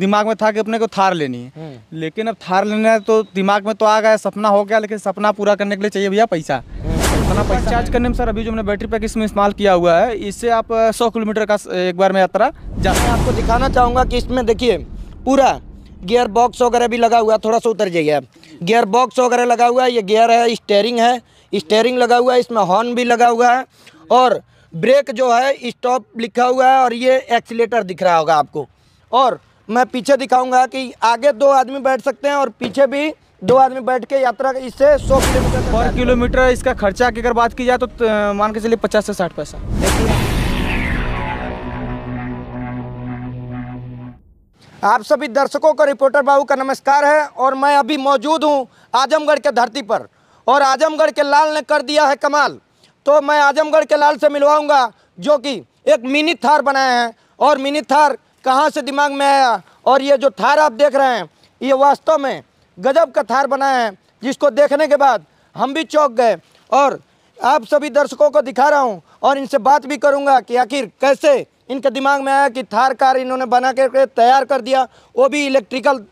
दिमाग में था कि अपने को थार लेनी है हम्म। लेकिन अब थार लेना है तो दिमाग में तो आ गया सपना हो गया लेकिन सपना पूरा करने के लिए चाहिए भैया पैसा हम्म। सपना पैसा चार्ज करने में सर अभी जो हमने बैटरी पैक इसमें इस्तेमाल किया हुआ है इससे आप सौ किलोमीटर का एक बार में यात्रा जा मैं आपको दिखाना चाहूँगा कि इसमें देखिए पूरा गियर बॉक्स वगैरह भी लगा हुआ है थोड़ा सा उतर जाइए गियर बॉक्स वगैरह लगा हुआ है ये गियर है स्टेयरिंग है स्टेयरिंग लगा हुआ है इसमें हॉर्न भी लगा हुआ है और ब्रेक जो है स्टॉप लिखा हुआ है और ये एक्सीटर दिख रहा होगा आपको और मैं पीछे दिखाऊंगा कि आगे दो आदमी बैठ सकते हैं और पीछे भी दो आदमी बैठ के यात्रा इससे सौ किलोमीटर पर किलोमीटर इसका खर्चा की अगर बात की जाए तो, तो मान के चलिए पचास से साठ पैसा आप सभी दर्शकों को रिपोर्टर बाबू का नमस्कार है और मैं अभी मौजूद हूँ आजमगढ़ के धरती पर और आजमगढ़ के लाल ने कर दिया है कमाल तो मैं आजमगढ़ के लाल से मिलवाऊंगा जो कि एक मिनी थार बनाए हैं और मिनी थार कहाँ से दिमाग में आया और ये जो थार आप देख रहे हैं ये वास्तव में गजब का थार बनाया है जिसको देखने के बाद हम भी चौंक गए और आप सभी दर्शकों को दिखा रहा हूँ और इनसे बात भी करूँगा कि आखिर कैसे इनके दिमाग में आया कि थार कार इन्होंने बना के तैयार कर दिया वो भी इलेक्ट्रिकल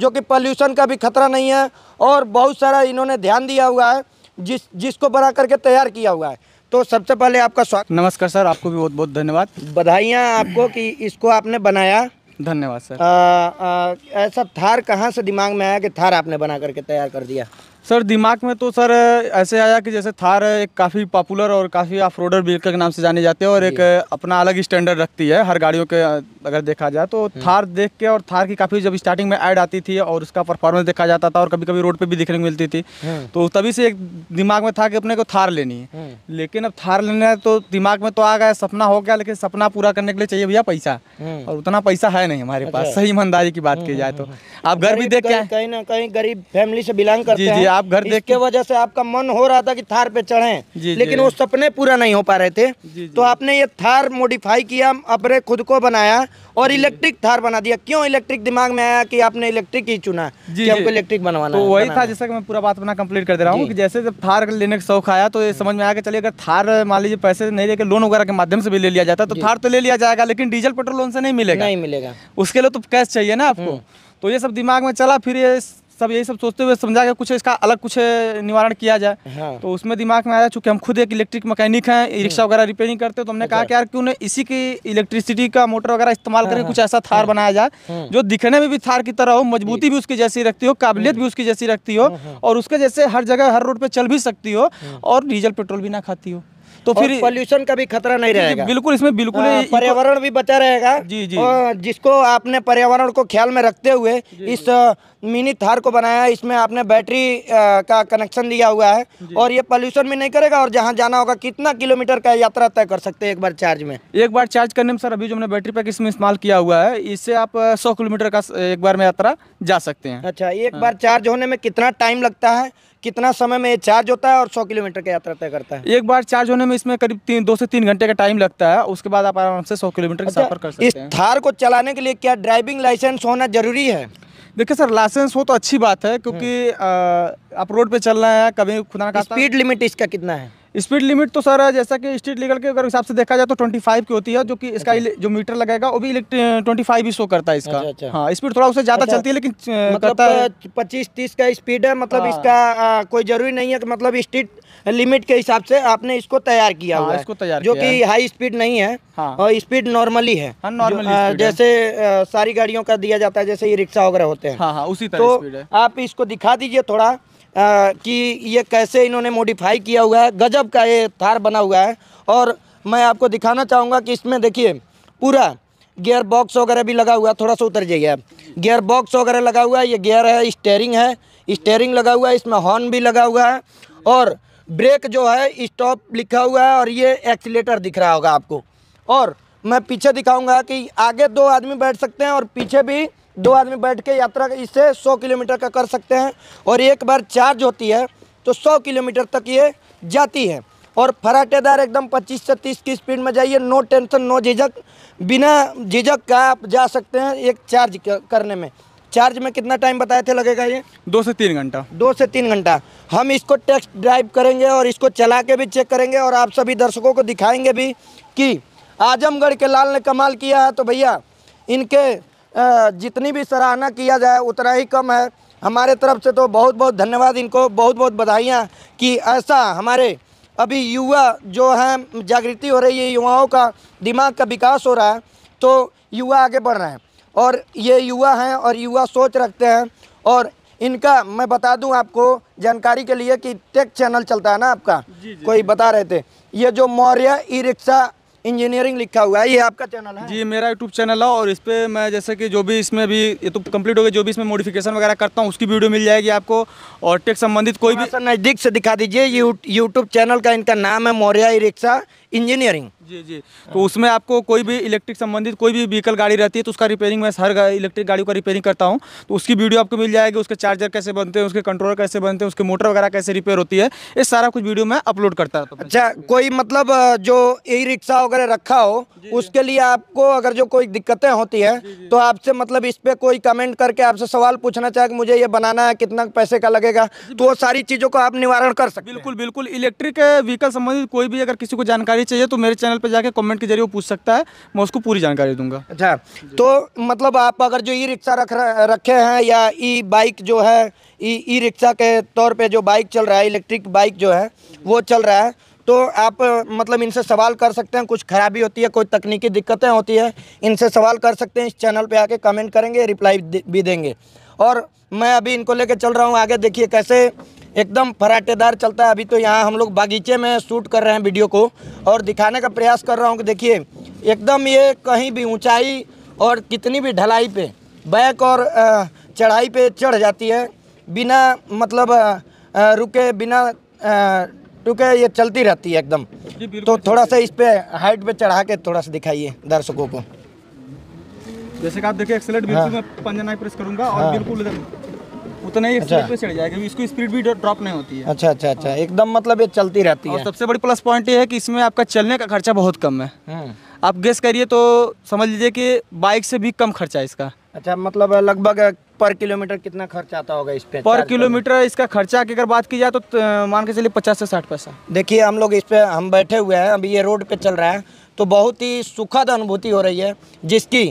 जो कि पॉल्यूशन का भी खतरा नहीं है और बहुत सारा इन्होंने ध्यान दिया हुआ है जिस जिसको बना करके तैयार किया हुआ है तो सबसे पहले आपका स्वागत नमस्कार सर आपको भी बहुत बहुत धन्यवाद बधाइयाँ आपको कि इसको आपने बनाया धन्यवाद सर आ, आ, ऐसा थार कहाँ से दिमाग में आया कि थार आपने बना करके तैयार कर दिया सर दिमाग में तो सर ऐसे आया कि जैसे थार एक काफ़ी पॉपुलर और काफ़ी ऑफ रोडर व्हीकल के नाम से जाने जाते हैं और एक अपना अलग स्टैंडर्ड रखती है हर गाड़ियों के अगर देखा जाए तो हम्म। थार देख के और थार की काफ़ी जब स्टार्टिंग में ऐड आती थी और उसका परफॉर्मेंस देखा जाता था और कभी कभी रोड पर भी देखने को मिलती थी हम्म। तो तभी से एक दिमाग में था कि अपने को थार लेनी है हम्म। लेकिन अब थार लेना है तो दिमाग में तो आ गया सपना हो गया लेकिन सपना पूरा करने के लिए चाहिए भैया पैसा और उतना पैसा है नहीं हमारे पास अच्छा। सही ईमानदारी की बात की जाए तो आप घर भी देख के कहीं ना कहीं गरीब फैमिली से बिलोंग कर आप घर देख के वजह से आपका मन हो रहा था कि थार पे चढ़े लेकिन वो सपने पूरा नहीं हो पा रहे थे तो आपने ये थार मॉडिफाई किया अपने खुद को बनाया और इलेक्ट्रिक थार बना दिया क्यों इलेक्ट्रिक दिमाग में आया कि आपने इलेक्ट्रिक ही चुना कि आपको इलेक्ट्रिक बनवाना तो वही था जैसा कि मैं पूरा बात अपना कंप्लीट कर दे रहा हूँ कि जैसे जब थार लेने का शौक आया तो ये समझ में आया कि चलिए अगर थार मान लीजिए पैसे नहीं लेके लोन वगैरह के माध्यम से भी ले लिया जाता तो थार तो ले लिया जाएगा लेकिन डीजल पेट्रोल लोन से नहीं मिलेगा नहीं मिलेगा उसके लिए तो कैश चाहिए ना आपको हम्म। तो ये सब दिमाग में चला फिर ये सब यही सब सोचते हुए समझा के कुछ इसका अलग कुछ निवारण किया जाए हाँ। तो उसमें दिमाग में आया चूंकि हम खुद एक इलेक्ट्रिक मैकेनिक हैं रिक्शा वगैरह रिपेयरिंग करते तो हमने कहा अच्छा। कि यार क्यों ना इसी की इलेक्ट्रिसिटी का मोटर वगैरह इस्तेमाल हाँ, करके हाँ। कुछ ऐसा थार हाँ। बनाया जाए जो दिखने में भी थार की तरह हो मजबूती भी उसकी जैसी रखती हो काबिलियत भी उसकी जैसी रखती हो और उसके जैसे हर जगह हर रोड पर चल भी सकती हो और डीजल पेट्रोल भी ना खाती हो तो फिर पॉल्यूशन का भी खतरा नहीं रहेगा बिल्कुल इसमें बिल्कुल हाँ, पर्यावरण भी बचा रहेगा जी जी जिसको आपने पर्यावरण को ख्याल में रखते हुए इस मिनी थार को बनाया इसमें आपने बैटरी का कनेक्शन दिया हुआ है और ये पॉल्यूशन भी नहीं करेगा और जहाँ जाना होगा कितना किलोमीटर का यात्रा तय कर सकते हैं एक बार चार्ज में एक बार चार्ज करने में सर अभी जो हमने बैटरी पैक इसमें इस्तेमाल किया हुआ है इससे आप सौ किलोमीटर का एक बार में यात्रा जा सकते हैं अच्छा एक हाँ। बार चार्ज होने में कितना टाइम लगता है कितना समय में ये चार्ज होता है और सौ किलोमीटर की यात्रा तय करता है एक बार चार्ज होने में इसमें करीब तीन दो से तीन घंटे का टाइम लगता है उसके बाद आप आराम से सौ किलोमीटर का अच्छा, सफर कर सकते इस थार को चलाने के लिए क्या ड्राइविंग लाइसेंस होना जरूरी है देखिए सर लाइसेंस हो तो अच्छी बात है क्योंकि हाँ। आप रोड पे चल रहे हैं कभी खुदा का स्पीड लिमिट इसका कितना है स्पीड लिमिट तो सर जैसा कि स्ट्रीट लीगल के अगर हिसाब से देखा जाए तो 25 की होती है जो कि इसका अच्छा। जो मीटर लगेगा वो भी ट्वेंटी फाइव ही शो करता है इसका अच्छा, अच्छा। हाँ स्पीड थोड़ा उससे ज़्यादा अच्छा। चलती है लेकिन मतलब करता है पच्चीस तीस का स्पीड है मतलब हाँ। इसका आ, कोई जरूरी नहीं है कि मतलब स्ट्रीट लिमिट के हिसाब से आपने इसको तैयार किया हाँ, हुआ इसको तैयार जो की हाई स्पीड नहीं है हाँ। और स्पीड नॉर्मली है जैसे सारी गाड़ियों का दिया जाता है जैसे ई रिक्शा वगैरह होते हैं उसी तरह तो आप इसको दिखा दीजिए थोड़ा कि ये कैसे इन्होंने मॉडिफाई किया हुआ है गजब का ये थार बना हुआ है और मैं आपको दिखाना चाहूँगा कि इसमें देखिए पूरा गियर बॉक्स वगैरह भी लगा हुआ है थोड़ा सा उतर जाइए गियर बॉक्स वगैरह लगा हुआ है ये गियर है स्टेयरिंग है स्टेयरिंग लगा हुआ है इसमें हॉर्न भी लगा हुआ है और ब्रेक जो है स्टॉप लिखा हुआ है और ये एक्सीटर दिख रहा होगा आपको और मैं पीछे दिखाऊंगा कि आगे दो आदमी बैठ सकते हैं और पीछे भी दो आदमी बैठ के यात्रा इससे सौ किलोमीटर का कर सकते हैं और एक बार चार्ज होती है तो सौ किलोमीटर तक ये जाती है और फराटेदार एकदम 25 से 30 की स्पीड में जाइए नो टेंशन नो झिझक बिना झिझक का आप जा सकते हैं एक चार्ज करने में चार्ज में कितना टाइम बताए थे लगेगा ये दो से तीन घंटा दो से तीन घंटा हम इसको टेस्ट ड्राइव करेंगे और इसको चला के भी चेक करेंगे और आप सभी दर्शकों को दिखाएंगे भी कि आजमगढ़ के लाल ने कमाल किया है तो भैया इनके जितनी भी सराहना किया जाए उतना ही कम है हमारे तरफ से तो बहुत बहुत धन्यवाद इनको बहुत बहुत बधाइयाँ कि ऐसा हमारे अभी युवा जो है जागृति हो रही है युवाओं का दिमाग का विकास हो रहा है तो युवा आगे बढ़ रहे हैं और ये युवा हैं और युवा सोच रखते हैं और इनका मैं बता दूं आपको जानकारी के लिए कि टेक चैनल चलता है ना आपका जी, जी, कोई बता रहे थे ये जो मौर्य ई रिक्शा इंजीनियरिंग लिखा हुआ है ये आपका चैनल है जी मेरा यूट्यूब चैनल है और इस पर मैं जैसे कि जो भी इसमें भी ये तो कंप्लीट हो गया जो भी इसमें मॉडिफिकेशन वगैरह करता हूँ उसकी वीडियो मिल जाएगी आपको और टेक संबंधित कोई भी नज़दीक से दिखा दीजिए यूट्यूब चैनल का इनका नाम है मौर्या रिक्शा इंजीनियरिंग जी जी तो उसमें आपको कोई भी इलेक्ट्रिक संबंधित कोई भी व्हीकल गाड़ी रहती है तो उसका रिपेयरिंग मैं हर इलेक्ट्रिक गाड़ी का रिपेयरिंग करता हूँ तो उसकी वीडियो आपको मिल जाएगी उसके चार्जर कैसे बनते हैं उसके कंट्रोलर कैसे बनते हैं उसके मोटर वगैरह कैसे रिपेयर होती है ये सारा कुछ वीडियो मैं अपलोड करता हूँ अच्छा कोई मतलब जो ई रिक्शा वगैरह रखा हो उसके लिए आपको अगर जो कोई दिक्कतें होती है तो आपसे मतलब इस पर कोई कमेंट करके आपसे सवाल पूछना चाहे कि मुझे ये बनाना है कितना पैसे का लगेगा तो वो सारी चीज़ों को आप निवारण कर सकते बिल्कुल बिल्कुल इलेक्ट्रिक व्हीकल संबंधित कोई भी अगर किसी को जानकारी चाहिए तो मेरे चैनल चैनल पर जाकर कमेंट के जरिए वो पूछ सकता है मैं उसको पूरी जानकारी दूंगा अच्छा तो मतलब आप अगर जो ई रिक्शा रख रखे हैं या ई बाइक जो है ई ई रिक्शा के तौर पर जो बाइक चल रहा है इलेक्ट्रिक बाइक जो है वो चल रहा है तो आप मतलब इनसे सवाल कर सकते हैं कुछ खराबी होती है कोई तकनीकी दिक्कतें होती है इनसे सवाल कर सकते हैं इस चैनल पे आके कमेंट करेंगे रिप्लाई भी देंगे और मैं अभी इनको लेके चल रहा हूँ आगे देखिए कैसे एकदम फराटेदार चलता है अभी तो यहाँ हम लोग बागीचे में शूट कर रहे हैं वीडियो को और दिखाने का प्रयास कर रहा हूँ कि देखिए एकदम ये कहीं भी ऊंचाई और कितनी भी ढलाई पे बैक और चढ़ाई पे चढ़ जाती है बिना मतलब रुके बिना रुके ये चलती रहती है एकदम तो थोड़ा सा इस पे हाइट पर चढ़ा के थोड़ा सा दिखाइए दर्शकों को जैसे कि आप देखिए एक्सेलेट बिल्कुल हाँ। मैं पंजा नहीं प्रेस करूंगा और हाँ। बिल्कुल उतना ही अच्छा। पे चढ़ जाएगा इसको स्पीड भी ड्रॉप नहीं होती है अच्छा अच्छा अच्छा एकदम मतलब ये चलती रहती है सबसे बड़ी प्लस पॉइंट ये है कि इसमें आपका चलने का खर्चा बहुत कम है हम्म। आप गेस करिए तो समझ लीजिए कि बाइक से भी कम खर्चा है इसका अच्छा मतलब लगभग पर किलोमीटर कितना खर्चा आता होगा इस पे पर किलोमीटर इसका खर्चा की अगर बात की जाए तो, तो मान के चलिए पचास से साठ पैसा देखिए हम लोग इस पे हम बैठे हुए हैं अभी ये रोड पे चल रहा है तो बहुत ही सुखद अनुभूति हो रही है जिसकी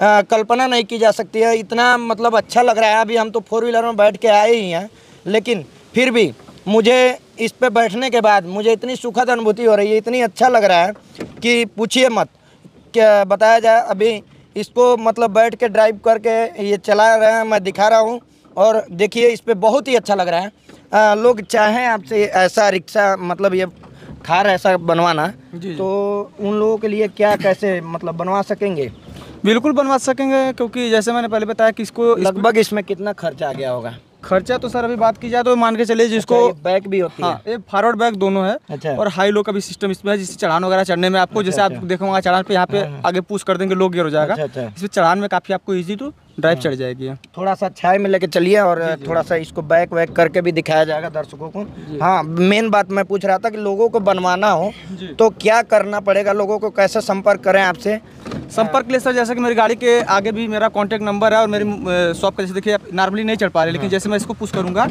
आ, कल्पना नहीं की जा सकती है इतना मतलब अच्छा लग रहा है अभी हम तो फोर व्हीलर में बैठ के आए ही हैं लेकिन फिर भी मुझे इस पर बैठने के बाद मुझे इतनी सुखद अनुभूति हो रही है इतनी अच्छा लग रहा है कि पूछिए मत क्या बताया जाए अभी इसको मतलब बैठ के ड्राइव करके ये चला रहे हैं मैं दिखा रहा हूँ और देखिए इस पर बहुत ही अच्छा लग रहा है आ, लोग चाहें आपसे ऐसा रिक्शा मतलब ये खार ऐसा बनवाना तो उन लोगों के लिए क्या कैसे मतलब बनवा सकेंगे बिल्कुल बनवा सकेंगे क्योंकि जैसे मैंने पहले बताया कि इसको लगभग इसमें कितना खर्चा आ गया होगा खर्चा तो सर अभी बात की जाए तो मान के चलिए जिसको अच्छा, बैक भी होती हाँ, है फॉरवर्ड बैक दोनों है अच्छा। और हाई लो का भी सिस्टम इसमें है जिससे चढ़ान वगैरह चढ़ने में आपको अच्छा, जैसे अच्छा। आप देखोगा चढ़ान पे यहाँ पे हाँ, हाँ। आगे पूछ कर देंगे लो गियर हो जाएगा अच्छा, अच्छा, इसमें चढ़ान में काफी आपको इजी तो ड्राइव चढ़ जाएगी थोड़ा सा छाई में लेके चलिए और थोड़ा सा इसको बैक वैक करके भी दिखाया जाएगा दर्शकों को हाँ मेन बात मैं पूछ रहा था कि लोगों को बनवाना हो तो क्या करना पड़ेगा लोगों को कैसे संपर्क करें आपसे संपर्क ले सर जैसे कि मेरी गाड़ी के आगे भी मेरा कॉन्टैक्ट नंबर है और मेरी शॉप का जैसे देखिए आप नॉर्मली नहीं चढ़ पा रहे लेकिन हाँ। जैसे मैं इसको पुश करूँगा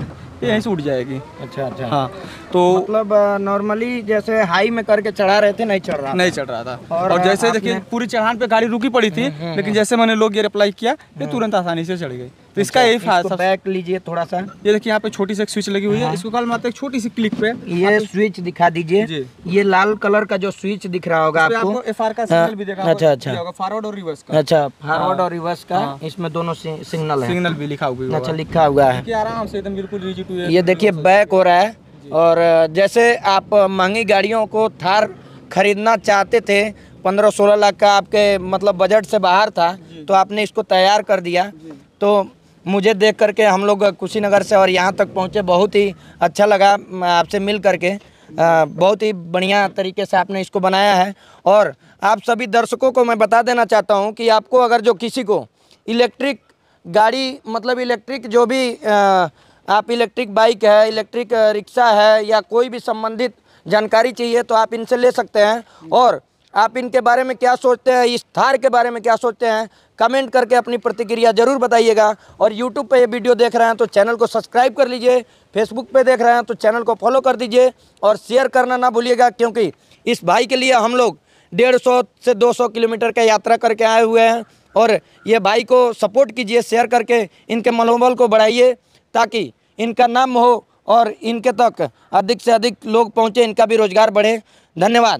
ये यहीं से उठ जाएगी अच्छा अच्छा हाँ तो मतलब नॉर्मली जैसे हाई में करके चढ़ा रहे थे नहीं चढ़ रहा नहीं चढ़ रहा था और, और जैसे देखिए पूरी चढ़ान पे गाड़ी रुकी पड़ी थी हम्म, हम्म, लेकिन हम्म। जैसे मैंने लोग ये अप्लाई किया ये तुरंत आसानी से चढ़ गई तो इसका अच्छा, यही फायदा बैक लीजिए थोड़ा सा ये देखिए यहाँ पे छोटी सी स्विच लगी हुई है हाँ। इसको कल मारते छोटी सी क्लिक पे ये स्विच दिखा दीजिए ये लाल कलर का जो स्विच दिख रहा होगा आपको एफ आर का सिग्नल हाँ, भी देखा अच्छा अच्छा फॉरवर्ड और रिवर्स का अच्छा फॉरवर्ड हाँ। और रिवर्स का इसमें दोनों सिग्नल सिग्नल भी लिखा हुआ अच्छा लिखा हुआ है आराम से एकदम बिल्कुल ये देखिए बैक हो रहा है और जैसे आप महंगी गाड़ियों को थार खरीदना चाहते थे पंद्रह सोलह लाख का आपके मतलब बजट से बाहर था तो आपने इसको तैयार कर दिया तो मुझे देख करके हम लोग कुशीनगर से और यहाँ तक पहुँचे बहुत ही अच्छा लगा आपसे मिल करके आ, बहुत ही बढ़िया तरीके से आपने इसको बनाया है और आप सभी दर्शकों को मैं बता देना चाहता हूँ कि आपको अगर जो किसी को इलेक्ट्रिक गाड़ी मतलब इलेक्ट्रिक जो भी आ, आप इलेक्ट्रिक बाइक है इलेक्ट्रिक रिक्शा है या कोई भी संबंधित जानकारी चाहिए तो आप इनसे ले सकते हैं और आप इनके बारे में क्या सोचते हैं इस थार के बारे में क्या सोचते हैं कमेंट करके अपनी प्रतिक्रिया ज़रूर बताइएगा और यूट्यूब पे ये वीडियो देख रहे हैं तो चैनल को सब्सक्राइब कर लीजिए फेसबुक पे देख रहे हैं तो चैनल को फॉलो कर दीजिए और शेयर करना ना भूलिएगा क्योंकि इस भाई के लिए हम लोग डेढ़ सौ से दो सौ किलोमीटर का यात्रा करके आए हुए हैं और ये भाई को सपोर्ट कीजिए शेयर करके इनके मनोबल को बढ़ाइए ताकि इनका नाम हो और इनके तक अधिक से अधिक लोग पहुँचे इनका भी रोज़गार बढ़े धन्यवाद